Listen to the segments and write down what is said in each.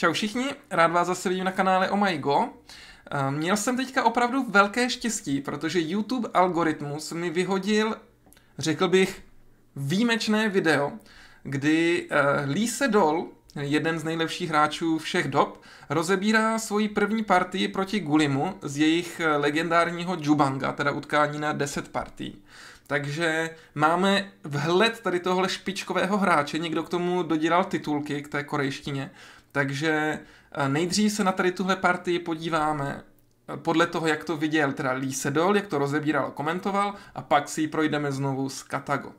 Čau všichni, rád vás zase vidím na kanále Oh My Go. Eh, měl jsem teďka opravdu velké štěstí, protože YouTube algoritmus mi vyhodil, řekl bych, výjimečné video, kdy eh, Lise Dol, jeden z nejlepších hráčů všech dob, rozebírá svoji první partii proti Gulimu z jejich eh, legendárního Jubanga, teda utkání na 10 partí. Takže máme vhled tady tohle špičkového hráče, někdo k tomu dodělal titulky k té korejštině, takže eh, nejdřív se na tady tuhle partii podíváme eh, podle toho, jak to viděl teda Lee Sedol, jak to rozebíral a komentoval a pak si ji projdeme znovu s Katago.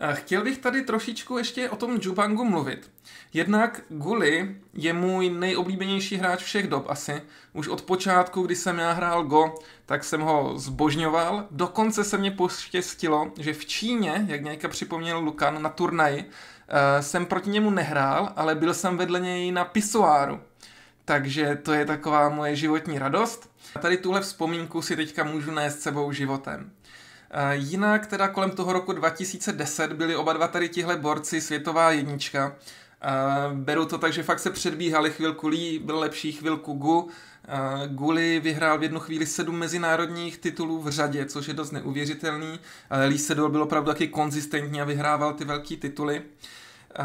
Eh, chtěl bych tady trošičku ještě o tom Jubangu mluvit. Jednak Guli je můj nejoblíbenější hráč všech dob asi. Už od počátku, kdy jsem já hrál Go, tak jsem ho zbožňoval. Dokonce se mě poštěstilo, že v Číně, jak nějaká připomněl Lukan, na turnaji, Eh, jsem proti němu nehrál, ale byl jsem vedle něj na pisoáru. Takže to je taková moje životní radost. A tady tuhle vzpomínku si teďka můžu nést sebou životem. Eh, jinak teda kolem toho roku 2010 byli oba dva tady tihle borci světová jednička. Eh, beru to tak, že fakt se předbíhali chvilku Lee, byl lepší chvilku Gu, Eh, Guli vyhrál v jednu chvíli sedm mezinárodních titulů v řadě, což je dost neuvěřitelný. Lee Sedol byl opravdu taky konzistentní a vyhrával ty velké tituly. Uh,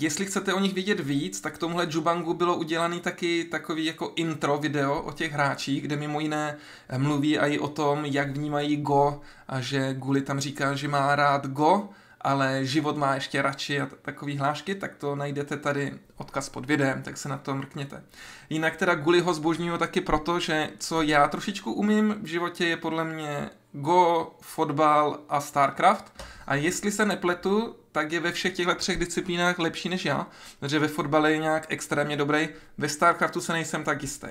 jestli chcete o nich vidět víc, tak tomhle Jubangu bylo udělaný taky takový jako intro video o těch hráčích, kde mimo jiné mluví i o tom, jak vnímají Go a že Guli tam říká, že má rád Go ale život má ještě radši a takový hlášky, tak to najdete tady odkaz pod videem, tak se na to mrkněte. Jinak teda Guliho zbožňuju taky proto, že co já trošičku umím v životě je podle mě Go, fotbal a Starcraft. A jestli se nepletu, tak je ve všech těchto třech disciplínách lepší než já, protože ve fotbale je nějak extrémně dobrý, ve Starcraftu se nejsem tak jistý.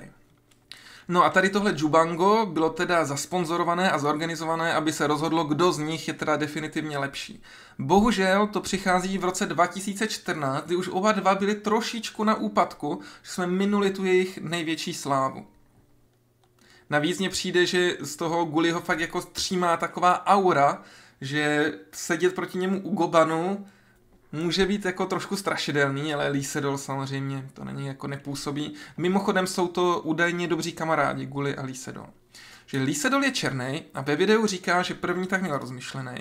No a tady tohle Jubango bylo teda zasponzorované a zorganizované, aby se rozhodlo, kdo z nich je teda definitivně lepší. Bohužel to přichází v roce 2014, kdy už oba dva byli trošičku na úpadku, že jsme minuli tu jejich největší slávu. Navíc mně přijde, že z toho Guliho fakt jako střímá taková aura, že sedět proti němu u Gobanu může být jako trošku strašidelný, ale Lee Sedol samozřejmě to není jako nepůsobí. Mimochodem jsou to údajně dobří kamarádi Guli a Lee Sedol. Že Lee Sedol je černý a ve videu říká, že první tak měl rozmyšlený,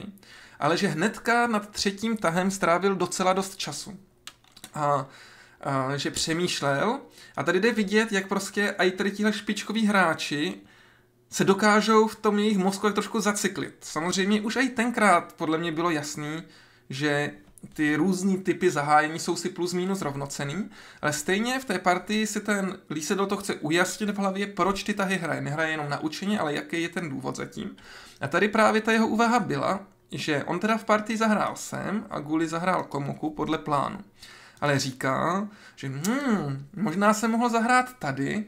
ale že hnedka nad třetím tahem strávil docela dost času. A, a že přemýšlel a tady jde vidět, jak prostě i tady tihle špičkoví hráči se dokážou v tom jejich mozku jak trošku zacyklit. Samozřejmě už i tenkrát podle mě bylo jasný, že ty různý typy zahájení jsou si plus minus rovnocený, ale stejně v té partii si ten do toho chce ujasnit v hlavě, proč ty tahy hraje. Nehraje jenom na učení, ale jaký je ten důvod zatím. A tady právě ta jeho úvaha byla, že on teda v partii zahrál sem a Guli zahrál komuku podle plánu. Ale říká, že hmm, možná se mohl zahrát tady,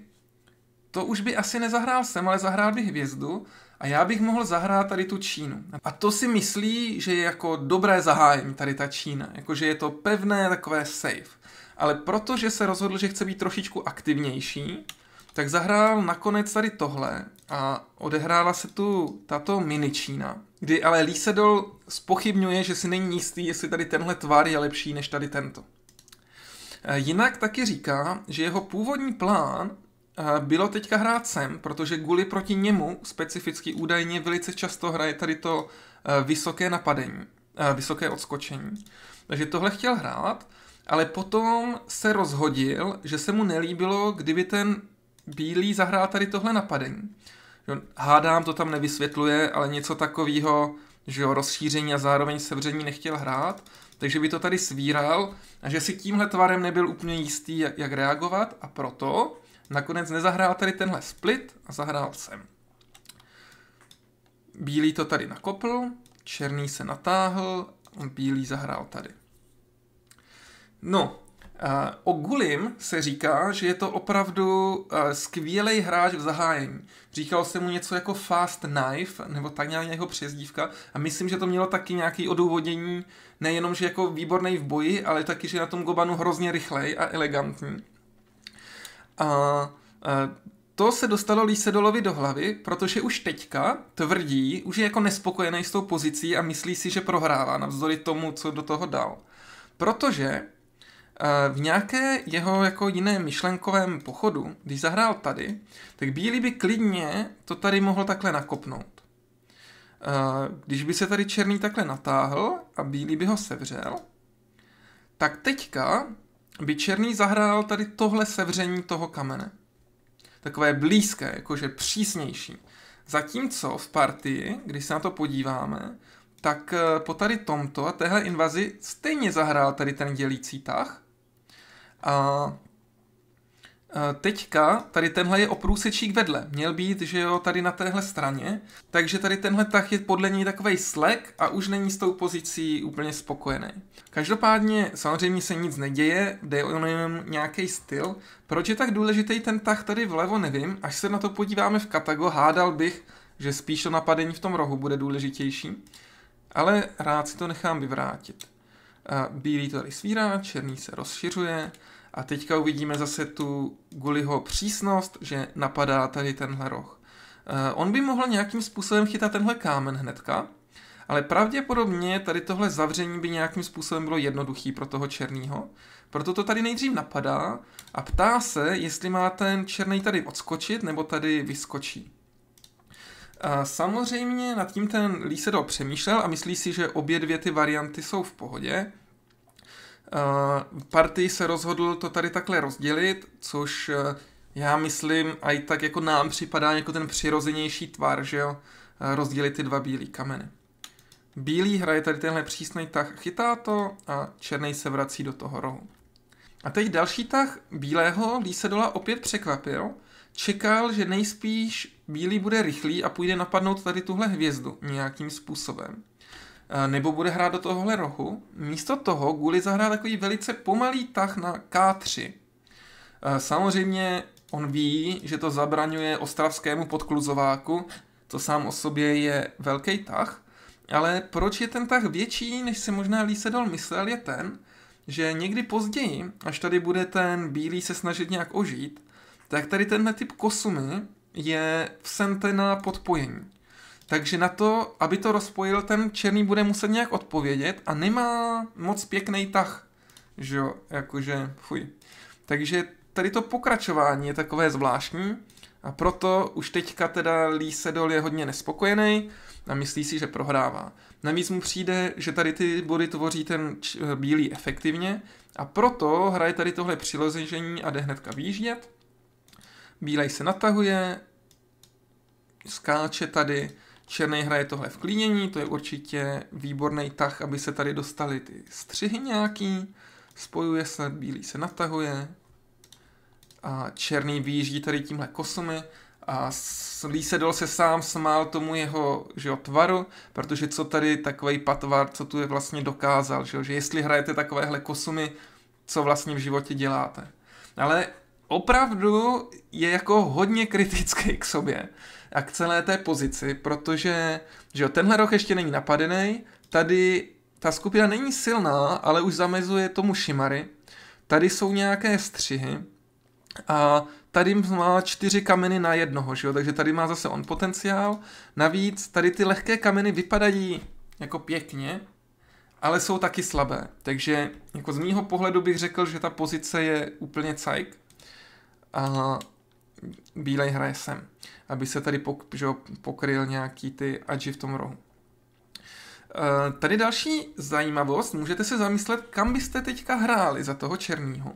to už by asi nezahrál sem, ale zahrál by hvězdu a já bych mohl zahrát tady tu Čínu. A to si myslí, že je jako dobré zahájení tady ta Čína, jakože je to pevné, takové safe. Ale protože se rozhodl, že chce být trošičku aktivnější, tak zahrál nakonec tady tohle a odehrála se tu tato mini Čína, kdy ale Lísedol spochybňuje, že si není jistý, jestli tady tenhle tvar je lepší než tady tento. E, jinak taky říká, že jeho původní plán Eh, bylo teďka hrát sem, protože Guli proti němu specificky údajně velice často hraje tady to eh, vysoké napadení, eh, vysoké odskočení. Takže tohle chtěl hrát, ale potom se rozhodil, že se mu nelíbilo, kdyby ten bílý zahrál tady tohle napadení. Hádám, to tam nevysvětluje, ale něco takového, že jo, rozšíření a zároveň sevření nechtěl hrát, takže by to tady svíral a že si tímhle tvarem nebyl úplně jistý, jak, jak reagovat a proto Nakonec nezahrál tady tenhle split a zahrál jsem. Bílý to tady nakopl, černý se natáhl, bílý zahrál tady. No, o Gulim se říká, že je to opravdu skvělý hráč v zahájení. Říkal se mu něco jako Fast Knife, nebo tak nějak jeho přezdívka, a myslím, že to mělo taky nějaký odůvodnění, nejenom, že jako výborný v boji, ale taky, že na tom Gobanu hrozně rychlej a elegantní. A, a e, to se dostalo Dolovi do hlavy, protože už teďka tvrdí, už je jako nespokojený s tou pozicí a myslí si, že prohrává navzdory tomu, co do toho dal. Protože e, v nějaké jeho jako jiném myšlenkovém pochodu, když zahrál tady, tak Bílý by klidně to tady mohl takhle nakopnout. E, když by se tady černý takhle natáhl a bílý by ho sevřel, tak teďka by Černý zahrál tady tohle sevření toho kamene. Takové blízké, jakože přísnější. Zatímco v partii, když se na to podíváme, tak eh, po tady tomto a téhle invazi stejně zahrál tady ten dělící tah. A Eh, teďka tady tenhle je o průsečík vedle. Měl být, že jo, tady na téhle straně. Takže tady tenhle tah je podle něj takový slek a už není s tou pozicí úplně spokojený. Každopádně samozřejmě se nic neděje, jde o jenom nějaký styl. Proč je tak důležitý ten tah tady vlevo, nevím. Až se na to podíváme v katago, hádal bych, že spíš to napadení v tom rohu bude důležitější. Ale rád si to nechám vyvrátit. Eh, bílý to tady svírá, černý se rozšiřuje, a teďka uvidíme zase tu Guliho přísnost, že napadá tady tenhle roh. Eh, on by mohl nějakým způsobem chytat tenhle kámen hnedka, ale pravděpodobně tady tohle zavření by nějakým způsobem bylo jednoduchý pro toho černýho. Proto to tady nejdřív napadá a ptá se, jestli má ten černý tady odskočit nebo tady vyskočí. A eh, samozřejmě nad tím ten Lee se přemýšlel a myslí si, že obě dvě ty varianty jsou v pohodě. Eh, Party se rozhodl to tady takhle rozdělit, což eh, já myslím, a i tak jako nám připadá jako ten přirozenější tvar, že jo, eh, rozdělit ty dva bílé kameny. Bílý hraje tady tenhle přísný tah, chytá to a černý se vrací do toho rohu. A teď další tah bílého Lísedola opět překvapil. Čekal, že nejspíš bílý bude rychlý a půjde napadnout tady tuhle hvězdu nějakým způsobem. Eh, nebo bude hrát do tohohle rohu. Místo toho Guli zahrá takový velice pomalý tah na K3. Eh, samozřejmě on ví, že to zabraňuje ostravskému podkluzováku, to sám o sobě je velký tah, ale proč je ten tah větší, než si možná Lísedol myslel, je ten, že někdy později, až tady bude ten bílý se snažit nějak ožít, tak tady tenhle typ kosumy je v vsemtená podpojení. Takže na to, aby to rozpojil, ten černý bude muset nějak odpovědět a nemá moc pěkný tah. Že jo, jakože, fuj. Takže tady to pokračování je takové zvláštní a proto už teďka teda Lee Sedol je hodně nespokojený a myslí si, že prohrává. Navíc mu přijde, že tady ty body tvoří ten č- eh, bílý efektivně a proto hraje tady tohle přiložení a jde hnedka výjíždět. Bílej se natahuje, skáče tady Černý hraje tohle v klínění, to je určitě výborný tah, aby se tady dostaly ty střihy nějaký. Spojuje se, bílý se natahuje. A černý vyjíždí tady tímhle kosumy. A Lísedol se sám smál tomu jeho že jo, tvaru, protože co tady takový patvar, co tu je vlastně dokázal, že, jo? že jestli hrajete takovéhle kosumy, co vlastně v životě děláte. Ale opravdu je jako hodně kritický k sobě a k celé té pozici, protože že jo, tenhle roh ještě není napadený, tady ta skupina není silná, ale už zamezuje tomu Shimary. Tady jsou nějaké střihy a tady má čtyři kameny na jednoho, že jo? takže tady má zase on potenciál. Navíc tady ty lehké kameny vypadají jako pěkně, ale jsou taky slabé. Takže jako z mýho pohledu bych řekl, že ta pozice je úplně cajk a bílej hraje sem, aby se tady pok, že, pokryl nějaký ty adži v tom rohu. E, tady další zajímavost, můžete se zamyslet, kam byste teďka hráli za toho černého.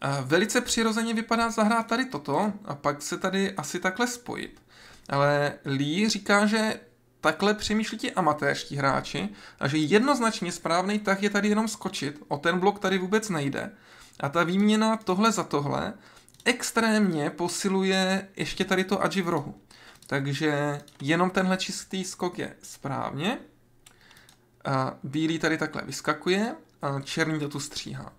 E, velice přirozeně vypadá zahrát tady toto a pak se tady asi takhle spojit. Ale Lee říká, že takhle přemýšlí ti amatérští hráči a že jednoznačně správný tah je tady jenom skočit, o ten blok tady vůbec nejde. A ta výměna tohle za tohle extrémně posiluje ještě tady to Aji v rohu. Takže jenom tenhle čistý skok je správně. A bílý tady takhle vyskakuje a černý to tu stříhá.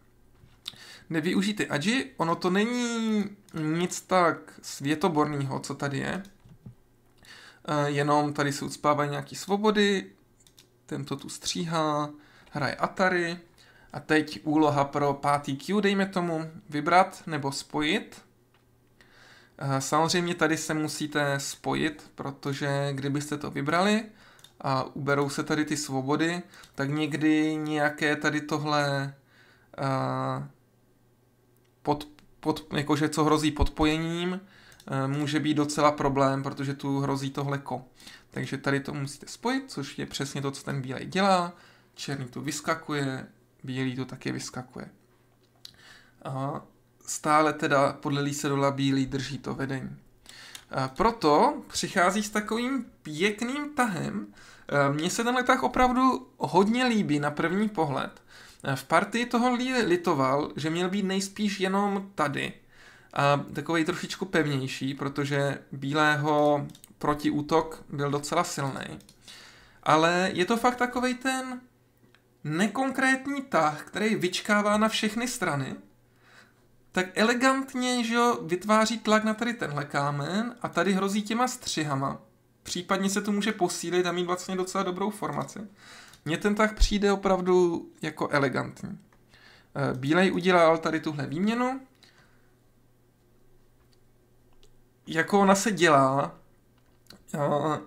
Nevyužij Aji, ono to není nic tak světoborného, co tady je. A jenom tady se ucpávají nějaké svobody, tento tu stříhá, hraje Atari, a teď úloha pro pátý Q, dejme tomu vybrat nebo spojit. Eh, samozřejmě tady se musíte spojit, protože kdybyste to vybrali a uberou se tady ty svobody, tak někdy nějaké tady tohle eh, pod, pod, jakože co hrozí podpojením, eh, může být docela problém, protože tu hrozí tohle ko. Takže tady to musíte spojit, což je přesně to, co ten bílej dělá. Černý tu vyskakuje, bílý to taky vyskakuje. A stále teda podle Dola bílý drží to vedení. A eh, proto přichází s takovým pěkným tahem. Eh, mně se tenhle tak opravdu hodně líbí na první pohled. Eh, v partii toho litoval, že měl být nejspíš jenom tady. A takovej trošičku pevnější, protože bílého protiútok byl docela silný. Ale je to fakt takovej ten nekonkrétní tah, který vyčkává na všechny strany, tak elegantně že jo, vytváří tlak na tady tenhle kámen a tady hrozí těma střihama. Případně se to může posílit a mít vlastně docela dobrou formaci. Mně ten tak přijde opravdu jako elegantní. Eh, Bílej udělal tady tuhle výměnu. Jako ona se dělá, eh,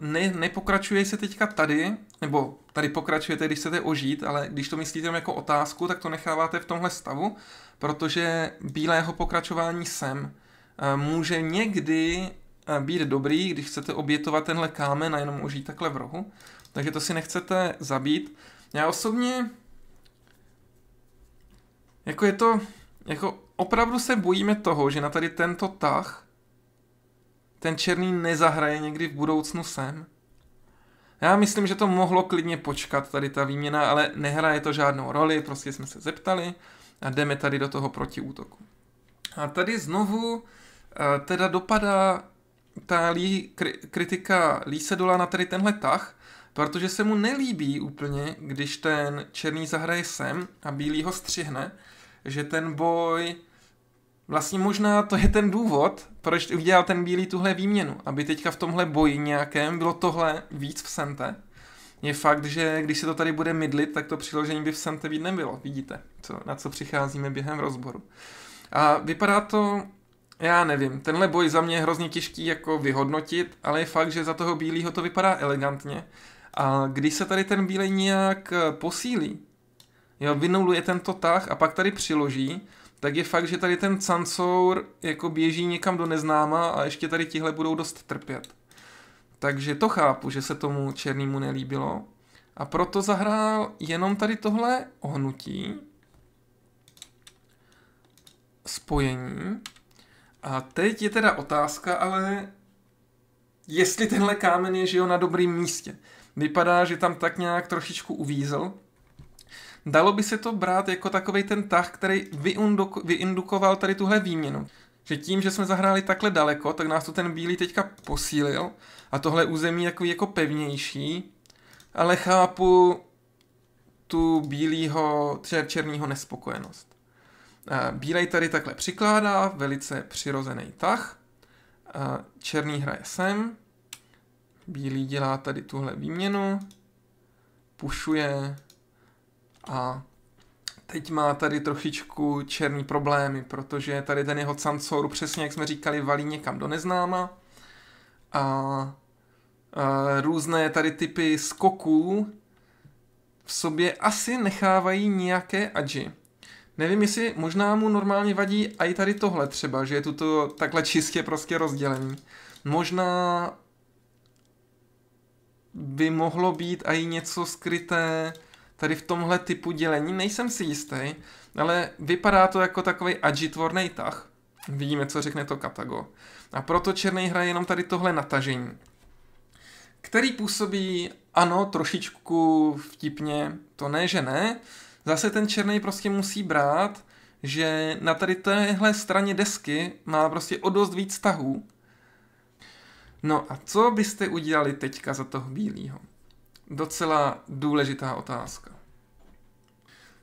ne, nepokračuje se teďka tady, nebo tady pokračujete, když chcete ožít, ale když to myslíte jako otázku, tak to necháváte v tomhle stavu, protože bílého pokračování sem eh, může někdy eh, být dobrý, když chcete obětovat tenhle kámen a jenom ožít takhle v rohu. Takže to si nechcete zabít. Já osobně jako je to, jako opravdu se bojíme toho, že na tady tento tah ten černý nezahraje někdy v budoucnu sem, já myslím, že to mohlo klidně počkat tady ta výměna, ale nehraje to žádnou roli, prostě jsme se zeptali a jdeme tady do toho protiútoku. A tady znovu eh, teda dopadá ta lí, kritika Lísedola na tady tenhle tah, protože se mu nelíbí úplně, když ten černý zahraje sem a bílý ho střihne, že ten boj, vlastně možná to je ten důvod, proč udělal ten bílý tuhle výměnu, aby teďka v tomhle boji nějakém bylo tohle víc v Sente, je fakt, že když se to tady bude mydlit, tak to přiložení by v Sente být nebylo, vidíte, co, na co přicházíme během rozboru. A vypadá to, já nevím, tenhle boj za mě je hrozně těžký jako vyhodnotit, ale je fakt, že za toho bílého to vypadá elegantně. A když se tady ten bílej nějak posílí, jo, vynuluje tento tah a pak tady přiloží, tak je fakt, že tady ten Sansour jako běží někam do neznáma a ještě tady tihle budou dost trpět. Takže to chápu, že se tomu Černému nelíbilo. A proto zahrál jenom tady tohle ohnutí. Spojení. A teď je teda otázka, ale jestli tenhle kámen je, že jo, na dobrém místě. Vypadá, že tam tak nějak trošičku uvízl, dalo by se to brát jako takový ten tah, který vyindukoval tady tuhle výměnu. Že tím, že jsme zahráli takhle daleko, tak nás to ten bílý teďka posílil a tohle území jako, jako pevnější, ale chápu tu bílýho, černýho nespokojenost. Eh, bílej tady takhle přikládá, velice přirozený tah, černý hraje sem, bílý dělá tady tuhle výměnu, pušuje a teď má tady trošičku černý problémy, protože tady ten jeho cancor, přesně jak jsme říkali, valí někam do neznáma. A, a různé tady typy skoků v sobě asi nechávají nějaké adži. Nevím, jestli možná mu normálně vadí a i tady tohle třeba, že je tuto takhle čistě prostě rozdělený. Možná by mohlo být i něco skryté tady v tomhle typu dělení, nejsem si jistý, ale vypadá to jako takový agitvorný tah. Vidíme, co řekne to Katago. A proto černý hraje jenom tady tohle natažení, který působí, ano, trošičku vtipně, to ne, že ne. Zase ten černý prostě musí brát, že na tady téhle straně desky má prostě o dost víc tahů. No a co byste udělali teďka za toho bílého? Docela důležitá otázka.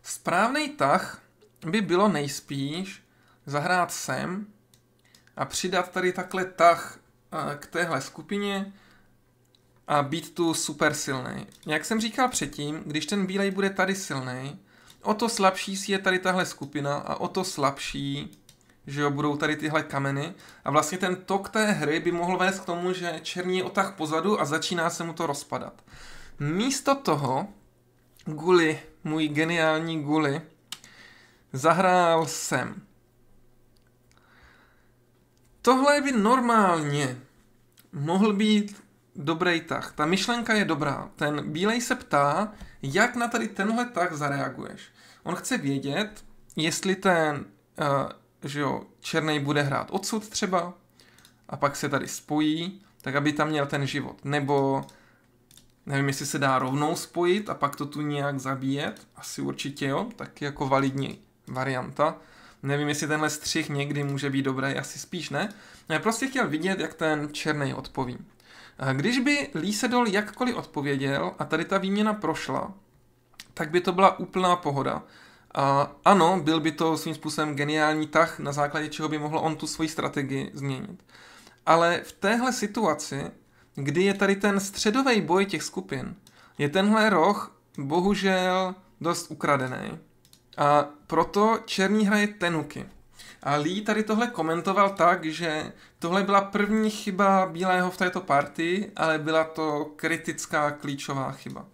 Správný tah by bylo nejspíš zahrát sem a přidat tady takhle tah eh, k téhle skupině a být tu super silný. Jak jsem říkal předtím, když ten bílej bude tady silný, o to slabší si je tady tahle skupina a o to slabší že jo, budou tady tyhle kameny a vlastně ten tok té hry by mohl vést k tomu, že černý je otah pozadu a začíná se mu to rozpadat. Místo toho, guli můj geniální guli, zahrál jsem. Tohle by normálně mohl být dobrý tah. Ta myšlenka je dobrá. Ten bílej se ptá, jak na tady tenhle tah zareaguješ. On chce vědět, jestli ten uh, že jo, černý bude hrát odsud třeba a pak se tady spojí, tak aby tam měl ten život. Nebo Nevím, jestli se dá rovnou spojit a pak to tu nějak zabíjet. Asi určitě jo, tak jako validní varianta. Nevím, jestli tenhle střih někdy může být dobrý, asi spíš ne. Já prostě chtěl vidět, jak ten černý odpoví. Když by Lísedol jakkoliv odpověděl a tady ta výměna prošla, tak by to byla úplná pohoda. A ano, byl by to svým způsobem geniální tah, na základě čeho by mohl on tu svoji strategii změnit. Ale v téhle situaci kdy je tady ten středový boj těch skupin, je tenhle roh bohužel dost ukradený. A proto černý hraje tenuky. A Lee tady tohle komentoval tak, že tohle byla první chyba Bílého v této partii, ale byla to kritická klíčová chyba.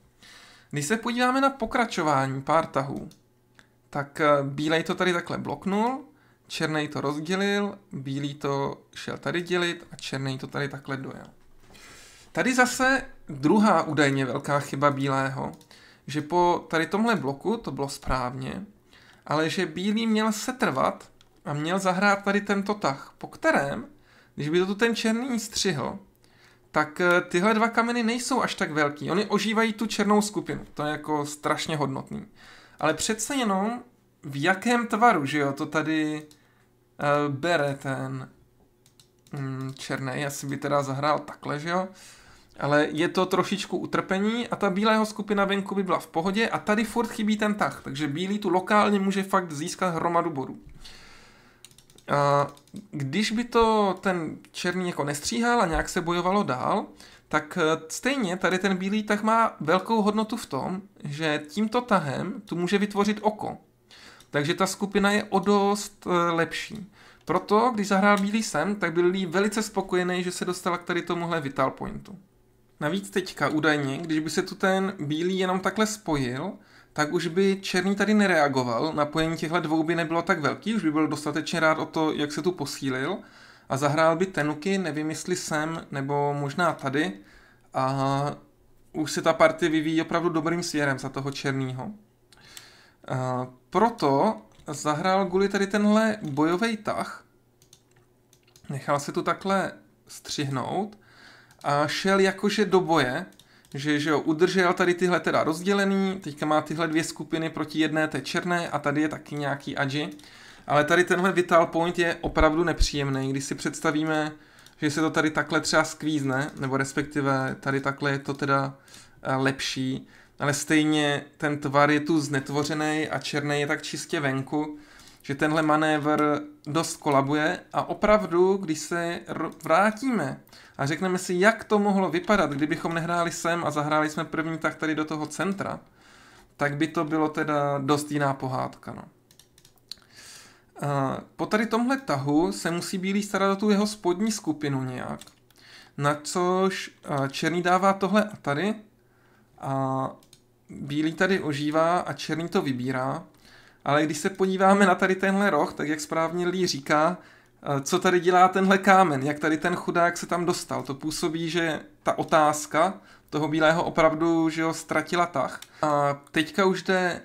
Když se podíváme na pokračování pár tahů, tak eh, Bílej to tady takhle bloknul, černý to rozdělil, bílý to šel tady dělit a černý to tady takhle dojel. Tady zase druhá údajně velká chyba bílého, že po tady tomhle bloku to bylo správně, ale že bílý měl setrvat a měl zahrát tady tento tah, po kterém, když by to tu ten černý střihl, tak eh, tyhle dva kameny nejsou až tak velký. Oni ožívají tu černou skupinu, to je jako strašně hodnotný. Ale přece jenom v jakém tvaru, že jo, to tady uh, bere ten um, černý, asi by teda zahrál takhle, že jo ale je to trošičku utrpení a ta bílého skupina venku by byla v pohodě a tady furt chybí ten tah, takže bílý tu lokálně může fakt získat hromadu bodů. A když by to ten černý jako nestříhal a nějak se bojovalo dál, tak eh, stejně tady ten bílý tah má velkou hodnotu v tom, že tímto tahem tu může vytvořit oko. Takže ta skupina je o dost eh, lepší. Proto, když zahrál bílý sem, tak byl velice spokojený, že se dostala k tady tomuhle vital pointu. Navíc teďka údajně, když by se tu ten bílý jenom takhle spojil, tak už by černý tady nereagoval, napojení těchto dvou by nebylo tak velký, už by byl dostatečně rád o to, jak se tu posílil a zahrál by tenuky, nevím jestli sem, nebo možná tady a už se ta partie vyvíjí opravdu dobrým směrem za toho černýho. A proto zahrál Guli tady tenhle bojový tah, nechal se tu takhle střihnout a šel jakože do boje, že, že jo, udržel tady tyhle teda rozdělený, teďka má tyhle dvě skupiny proti jedné té černé a tady je taky nějaký Aji. Ale tady tenhle Vital Point je opravdu nepříjemný, když si představíme, že se to tady takhle třeba skvízne, nebo respektive tady takhle je to teda eh, lepší, ale stejně ten tvar je tu znetvořený a černý je tak čistě venku, že tenhle manévr dost kolabuje a opravdu, když se vrátíme a řekneme si, jak to mohlo vypadat, kdybychom nehráli sem a zahráli jsme první tak tady do toho centra, tak by to bylo teda dost jiná pohádka. No. Po tady tomhle tahu se musí Bílý starat o tu jeho spodní skupinu nějak, na což Černý dává tohle a tady a Bílý tady ožívá a Černý to vybírá ale když se podíváme na tady tenhle roh, tak jak správně Lí říká, eh, co tady dělá tenhle kámen, jak tady ten chudák se tam dostal. To působí, že ta otázka toho bílého opravdu, že ho ztratila tah. A teďka už jde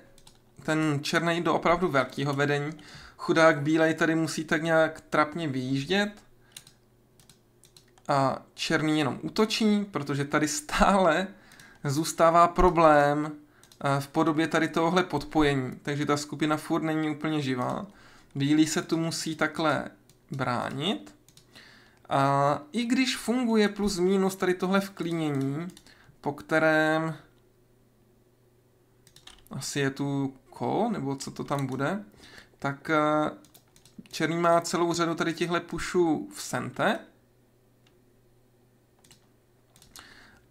ten černý do opravdu velkého vedení. Chudák bílej tady musí tak nějak trapně vyjíždět. A černý jenom útočí, protože tady stále zůstává problém v podobě tady tohohle podpojení, takže ta skupina furt není úplně živá. Bílí se tu musí takhle bránit. A i když funguje plus minus tady tohle vklínění, po kterém asi je tu ko, nebo co to tam bude, tak eh, černý má celou řadu tady těchto pušů v sente.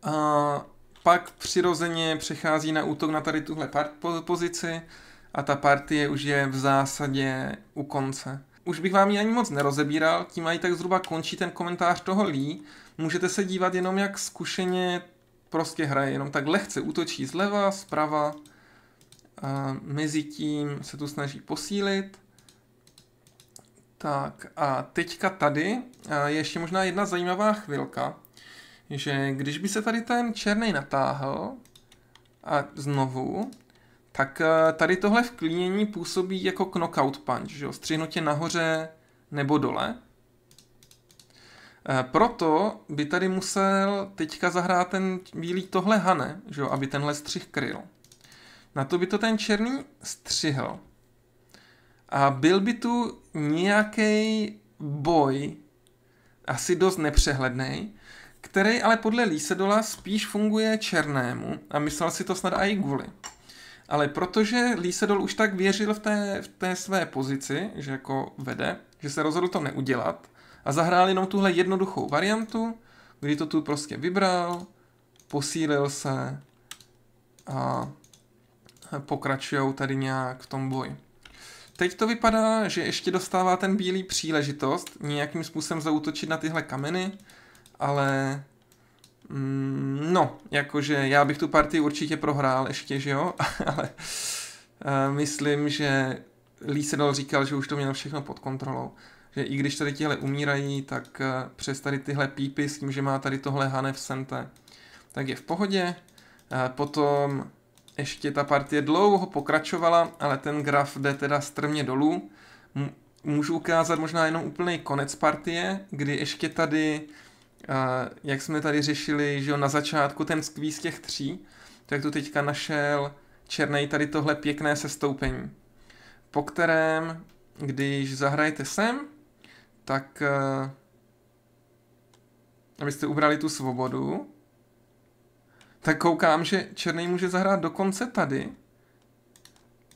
A pak přirozeně přechází na útok na tady tuhle part pozici a ta partie už je v zásadě u konce. Už bych vám ji ani moc nerozebíral, tím mají tak zhruba končí ten komentář toho Lee. Můžete se dívat jenom, jak zkušeně prostě hraje, jenom tak lehce útočí zleva, zprava, a mezi tím se tu snaží posílit. Tak a teďka tady je ještě možná jedna zajímavá chvilka, že když by se tady ten černý natáhl a znovu, tak eh, tady tohle vklínění působí jako knockout punch, že jo? střihnutě nahoře nebo dole. Eh, proto by tady musel teďka zahrát ten bílý tohle hane, že jo? aby tenhle střih kryl. Na to by to ten černý střihl. A byl by tu nějaký boj, asi dost nepřehlednej, který ale podle Lísedola spíš funguje černému a myslel si to snad i Guli. Ale protože Lísedol už tak věřil v té, v té své pozici, že jako vede, že se rozhodl to neudělat a zahrál jenom tuhle jednoduchou variantu, kdy to tu prostě vybral, posílil se a pokračují tady nějak v tom boji. Teď to vypadá, že ještě dostává ten bílý příležitost nějakým způsobem zautočit na tyhle kameny, ale mm, no, jakože já bych tu partii určitě prohrál ještě, že jo, ale uh, myslím, že Lee Sedol říkal, že už to měl všechno pod kontrolou. Že i když tady tihle umírají, tak uh, přes tady tyhle pípy s tím, že má tady tohle Hanev Sente, tak je v pohodě. Uh, potom ještě ta partie dlouho pokračovala, ale ten graf jde teda strmě dolů. M- můžu ukázat možná jenom úplný konec partie, kdy ještě tady jak jsme tady řešili, že jo, na začátku ten skvíz těch tří, tak tu teďka našel černý tady tohle pěkné sestoupení, po kterém, když zahrajete sem, tak eh, abyste ubrali tu svobodu, tak koukám, že Černý může zahrát dokonce tady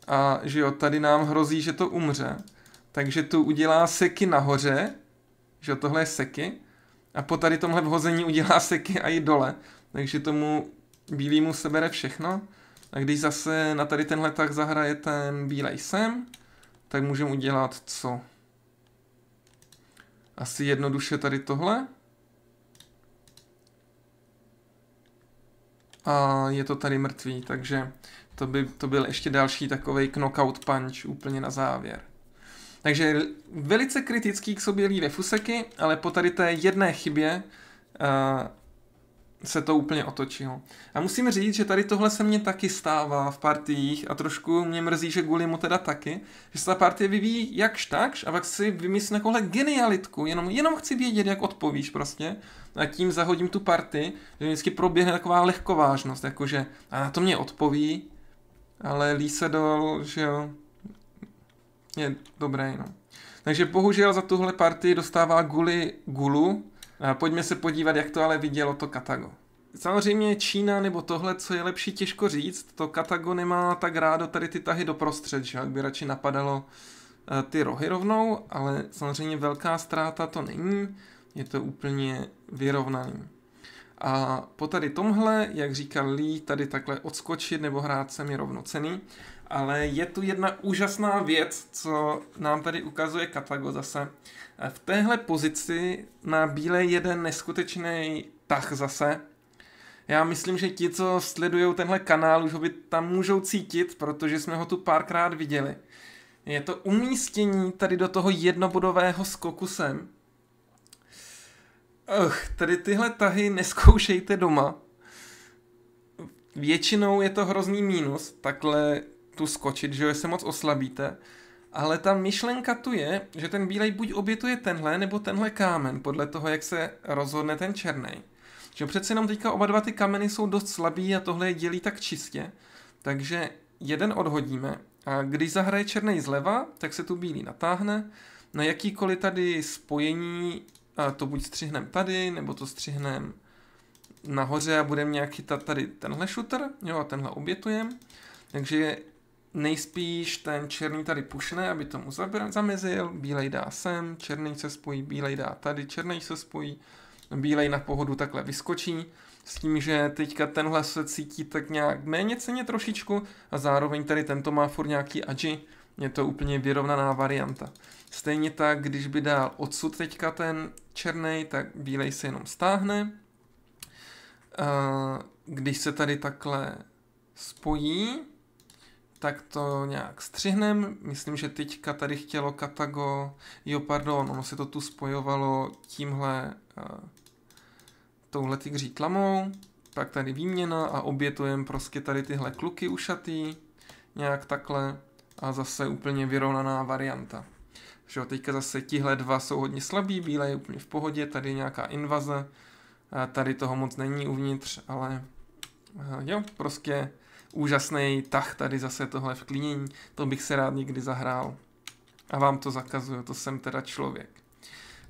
a že jo, tady nám hrozí, že to umře. Takže tu udělá seky nahoře, že jo, tohle je seky a po tady tomhle vhození udělá seky a i dole, takže tomu bílýmu sebere všechno. A když zase na tady tenhle tak zahraje ten bílej sem, tak můžeme udělat co? Asi jednoduše tady tohle. A je to tady mrtvý, takže to by to byl ještě další takový knockout punch úplně na závěr. Takže velice kritický k sobě líde Fuseky, ale po tady té jedné chybě uh, se to úplně otočilo. A musím říct, že tady tohle se mně taky stává v partiích a trošku mě mrzí, že kvůli mu teda taky, že se ta partie vyvíjí jakž takž a pak si vymyslí takovouhle genialitku, jenom, jenom chci vědět, jak odpovíš prostě a tím zahodím tu partii, že vždycky proběhne taková lehkovážnost, jakože a na to mě odpoví, ale lí se že jo, je dobré, no. Takže bohužel za tuhle partii dostává Guli Gulu. Pojďme se podívat, jak to ale vidělo to Katago. Samozřejmě Čína nebo tohle, co je lepší, těžko říct. To Katago nemá tak rádo tady ty tahy doprostřed, že jak by radši napadalo eh, ty rohy rovnou, ale samozřejmě velká ztráta to není, je to úplně vyrovnaný. A po tady tomhle, jak říkal Lee, tady takhle odskočit nebo hrát se je rovnocený ale je tu jedna úžasná věc, co nám tady ukazuje Katago zase. V téhle pozici na bílé jeden neskutečný tah zase. Já myslím, že ti, co sledují tenhle kanál, už ho by tam můžou cítit, protože jsme ho tu párkrát viděli. Je to umístění tady do toho jednobodového skoku sem. Ugh, tady tyhle tahy neskoušejte doma. Většinou je to hrozný mínus, takhle tu skočit, že se moc oslabíte. Ale ta myšlenka tu je, že ten bílej buď obětuje tenhle, nebo tenhle kámen, podle toho, jak se rozhodne ten černý. Že přece jenom teďka oba dva ty kameny jsou dost slabý a tohle je dělí tak čistě. Takže jeden odhodíme a když zahraje černý zleva, tak se tu bílý natáhne. Na no jakýkoliv tady spojení a to buď střihneme tady, nebo to střihneme nahoře a budeme nějak chytat tady tenhle shooter, jo, a tenhle obětujeme. Takže Nejspíš ten černý tady pušne, aby tomu zamezil, bílej dá sem, černý se spojí, bílej dá tady, černý se spojí, bílej na pohodu takhle vyskočí, s tím, že teďka tenhle se cítí tak nějak méně ceně trošičku a zároveň tady tento má furt nějaký adži, je to úplně vyrovnaná varianta. Stejně tak, když by dál odsud teďka ten černý, tak bílej se jenom stáhne. Když se tady takhle spojí, tak to nějak střihnem. Myslím, že teďka tady chtělo Katago, jo pardon, ono se to tu spojovalo tímhle, uh, eh, touhle tygří tlamou, pak tady výměna a obětujem prostě tady tyhle kluky ušatý, nějak takhle a zase úplně vyrovnaná varianta. Že jo, teďka zase tihle dva jsou hodně slabí, bílé je úplně v pohodě, tady nějaká invaze, eh, tady toho moc není uvnitř, ale eh, jo, prostě úžasný tah tady zase tohle vklínění, to bych se rád někdy zahrál. A vám to zakazuju, to jsem teda člověk.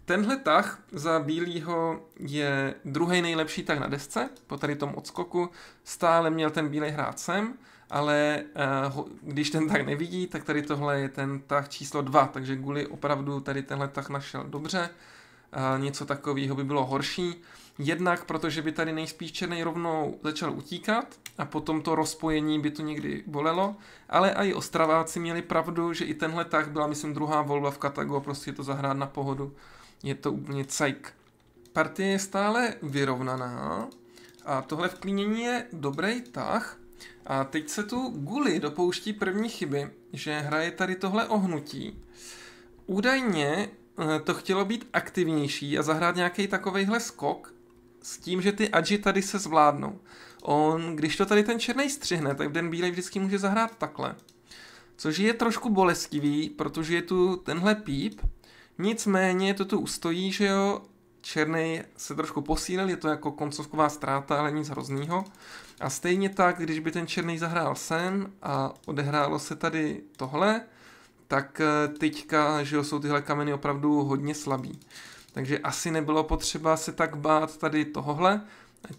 Tenhle tah za bílýho je druhý nejlepší tah na desce, po tady tom odskoku. Stále měl ten bílej hrát sem, ale uh, když ten tak nevidí, tak tady tohle je ten tah číslo 2, takže Guli opravdu tady tenhle tah našel dobře. Uh, něco takového by bylo horší. Jednak protože by tady nejspíš černý rovnou začal utíkat a potom to rozpojení by to někdy bolelo, ale i ostraváci měli pravdu, že i tenhle tak byla, myslím, druhá volba v Katago, prostě to zahrát na pohodu. Je to úplně cajk. Partie je stále vyrovnaná a tohle vklínění je dobrý tah. A teď se tu Guli dopouští první chyby, že hraje tady tohle ohnutí. Údajně eh, to chtělo být aktivnější a zahrát nějaký takovejhle skok, s tím, že ty adži tady se zvládnou. On, když to tady ten černý střihne, tak ten bílej vždycky může zahrát takhle. Což je trošku bolestivý, protože je tu tenhle píp, nicméně to tu ustojí, že jo, černý se trošku posílil, je to jako koncovková ztráta, ale nic hroznýho. A stejně tak, když by ten černý zahrál sem a odehrálo se tady tohle, tak eh, teďka, že jo, jsou tyhle kameny opravdu hodně slabý. Takže asi nebylo potřeba se tak bát tady tohohle.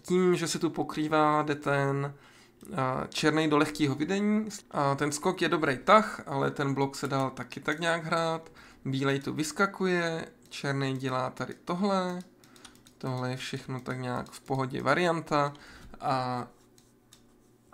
tím, že se tu pokrývá jde ten černý do lehkého videní. A ten skok je dobrý tah, ale ten blok se dal taky tak nějak hrát. Bílej tu vyskakuje, černý dělá tady tohle. Tohle je všechno tak nějak v pohodě varianta. A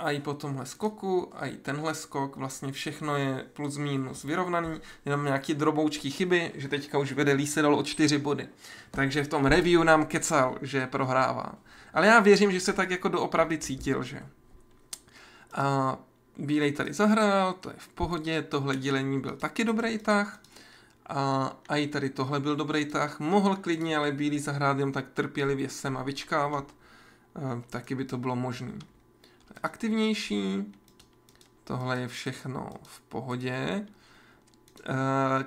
a i po tomhle skoku, a i tenhle skok, vlastně všechno je plus minus vyrovnaný, jenom nějaké droboučky chyby, že teďka už vede dal o čtyři body. Takže v tom review nám kecal, že prohrává. Ale já věřím, že se tak jako doopravdy cítil, že. A Bílej tady zahrál, to je v pohodě, tohle dělení byl taky dobrý tah. A, a i tady tohle byl dobrý tah. Mohl klidně, ale Bílý zahrát jen tak trpělivě sem a vyčkávat. taky by to bylo možné aktivnější. Tohle je všechno v pohodě. Eh,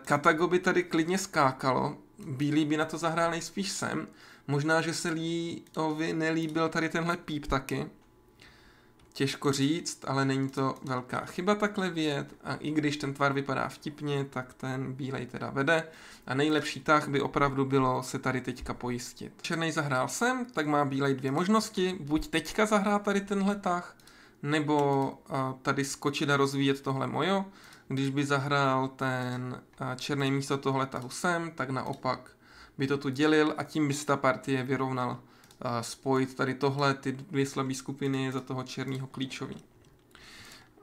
Katago by tady klidně skákalo. Bílý by na to zahrál nejspíš sem. Možná, že se Líovi nelíbil tady tenhle píp taky. Těžko říct, ale není to velká chyba takhle vyjet a i když ten tvar vypadá vtipně, tak ten bílej teda vede a nejlepší tah by opravdu bylo se tady teďka pojistit. Černý zahrál sem, tak má bílej dvě možnosti, buď teďka zahrát tady tenhle tah, nebo tady skočit a rozvíjet tohle mojo, když by zahrál ten černý místo tohle tahu sem, tak naopak by to tu dělil a tím by se ta partie vyrovnal spojit tady tohle, ty dvě slabé skupiny za toho černého klíčový.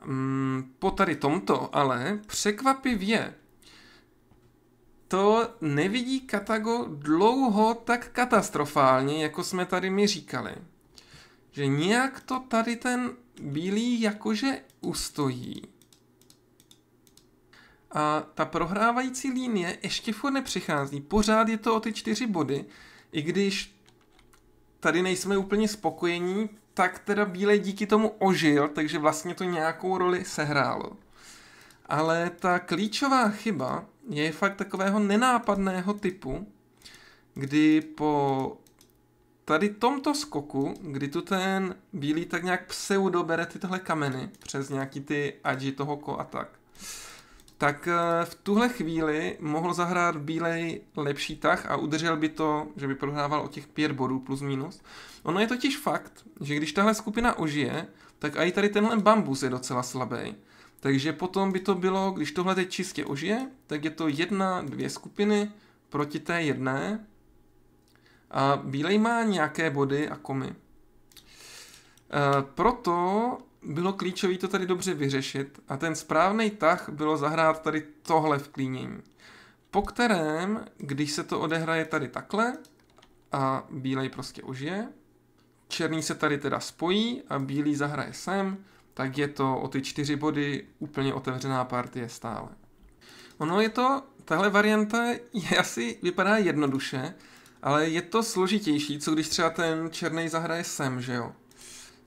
Mm, po tady tomto ale překvapivě to nevidí Katago dlouho tak katastrofálně, jako jsme tady mi říkali. Že nějak to tady ten bílý jakože ustojí. A ta prohrávající linie ještě furt nepřichází. Pořád je to o ty čtyři body, i když tady nejsme úplně spokojení, tak teda Bílej díky tomu ožil, takže vlastně to nějakou roli sehrálo. Ale ta klíčová chyba je fakt takového nenápadného typu, kdy po tady tomto skoku, kdy tu ten bílý tak nějak pseudo bere tyhle kameny přes nějaký ty agi toho ko a tak, tak eh, v tuhle chvíli mohl zahrát Bílej lepší tah a udržel by to, že by prohrával o těch pět bodů plus minus. Ono je totiž fakt, že když tahle skupina ožije, tak i tady tenhle bambus je docela slabý. Takže potom by to bylo, když tohle teď čistě ožije, tak je to jedna, dvě skupiny proti té jedné. A Bílej má nějaké body a komy. E, proto bylo klíčové to tady dobře vyřešit a ten správný tah bylo zahrát tady tohle vklínění. Po kterém, když se to odehraje tady takhle a bílej prostě užije, černý se tady teda spojí a bílý zahraje sem, tak je to o ty čtyři body úplně otevřená partie stále. Ono je to, tahle varianta je asi, vypadá jednoduše, ale je to složitější, co když třeba ten černý zahraje sem, že jo?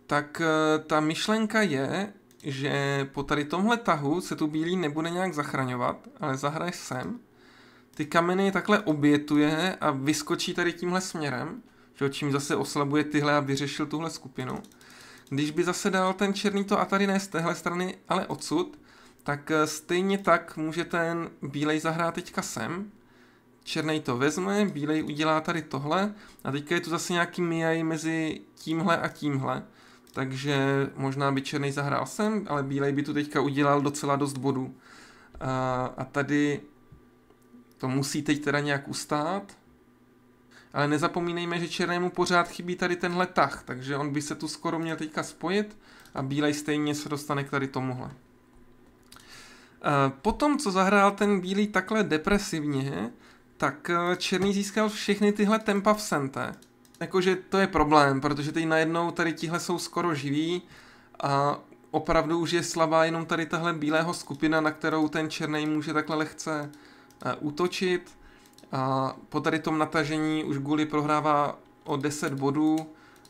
tak eh, ta myšlenka je, že po tady tomhle tahu se tu bílý nebude nějak zachraňovat, ale zahraje sem, ty kameny takhle obětuje a vyskočí tady tímhle směrem, že čím zase oslabuje tyhle a vyřešil tuhle skupinu. Když by zase dal ten černý to a tady ne z téhle strany, ale odsud, tak eh, stejně tak může ten bílej zahrát teďka sem, černý to vezme, bílej udělá tady tohle a teďka je tu zase nějaký mijaj mezi tímhle a tímhle takže možná by černý zahrál sem, ale bílej by tu teďka udělal docela dost bodů. A, a tady to musí teď teda nějak ustát, ale nezapomínejme, že černému pořád chybí tady tenhle tah, takže on by se tu skoro měl teďka spojit a bílej stejně se dostane k tady tomuhle. Potom, co zahrál ten bílý takhle depresivně, tak eh, černý získal všechny tyhle tempa v sente jakože to je problém, protože teď najednou tady tihle jsou skoro živí a opravdu už je slabá jenom tady tahle bílého skupina, na kterou ten černý může takhle lehce eh, útočit. A po tady tom natažení už Guli prohrává o 10 bodů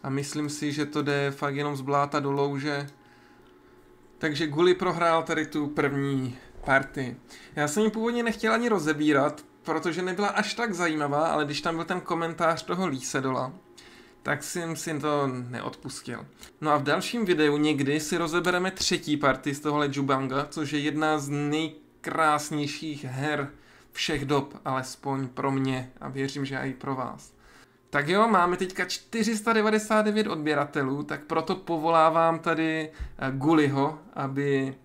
a myslím si, že to jde fakt jenom z bláta do louže. Takže Guli prohrál tady tu první party. Já jsem ji původně nechtěl ani rozebírat, protože nebyla až tak zajímavá, ale když tam byl ten komentář toho Lísedola, tak jsem si to neodpustil. No a v dalším videu někdy si rozebereme třetí party z tohohle Jubanga, což je jedna z nejkrásnějších her všech dob, alespoň pro mě a věřím, že i pro vás. Tak jo, máme teďka 499 odběratelů, tak proto povolávám tady eh, Guliho, aby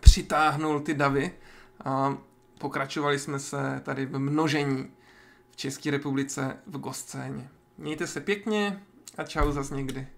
přitáhnul ty davy pokračovali jsme se tady v množení v České republice v goscéně. Mějte se pěkně a čau zas někdy.